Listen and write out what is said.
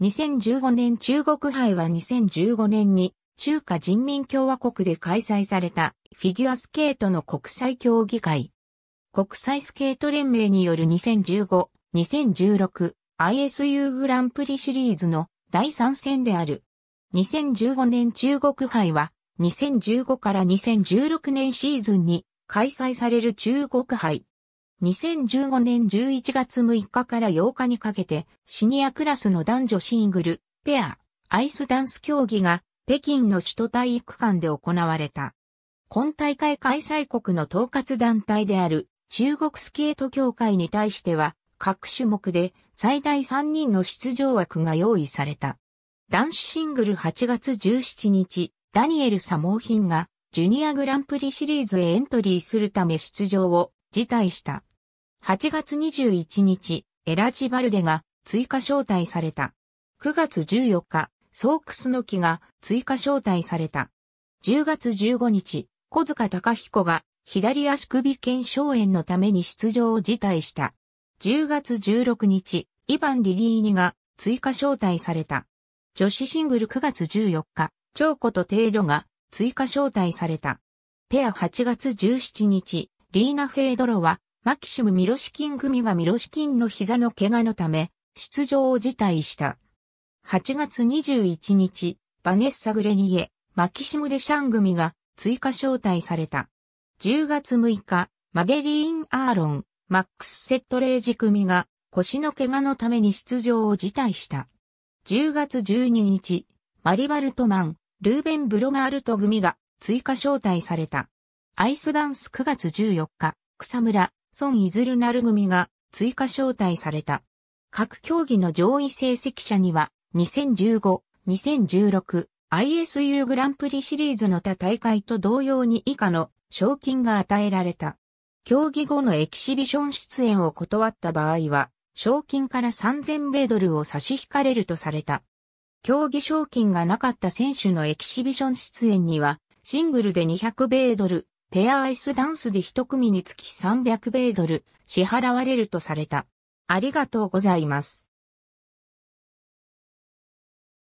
2015年中国杯は2015年に中華人民共和国で開催されたフィギュアスケートの国際競技会。国際スケート連盟による2015、2016 ISU グランプリシリーズの第3戦である。2015年中国杯は2015から2016年シーズンに開催される中国杯。2015年11月6日から8日にかけて、シニアクラスの男女シングル、ペア、アイスダンス競技が、北京の首都体育館で行われた。今大会開催国の統括団体である、中国スケート協会に対しては、各種目で最大3人の出場枠が用意された。男子シングル8月17日、ダニエル・サモーヒンが、ジュニアグランプリシリーズへエントリーするため出場を辞退した。8月21日、エラジバルデが追加招待された。9月14日、ソークスの木が追加招待された。10月15日、小塚隆彦が左足首腱鞘炎のために出場を辞退した。10月16日、イヴァン・リリーニが追加招待された。女子シングル9月14日、ーコとテイロが追加招待された。ペア8月17日、リーナ・フェードロはマキシム・ミロシキン組がミロシキンの膝の怪我のため、出場を辞退した。8月21日、バネッサ・グレニエ、マキシム・デシャン組が追加招待された。10月6日、マデリーン・アーロン、マックス・セットレージ組が腰の怪我のために出場を辞退した。10月12日、マリバルトマン、ルーベン・ブロマールト組が追加招待された。アイスダンス9月14日、草村、孫いずるなる組が追加招待された。各競技の上位成績者には、2015、2016、ISU グランプリシリーズの他大会と同様に以下の賞金が与えられた。競技後のエキシビション出演を断った場合は、賞金から3000米ドルを差し引かれるとされた。競技賞金がなかった選手のエキシビション出演には、シングルで200米ドル、ペアアイスダンスで一組につき300米ドル支払われるとされた。ありがとうございます。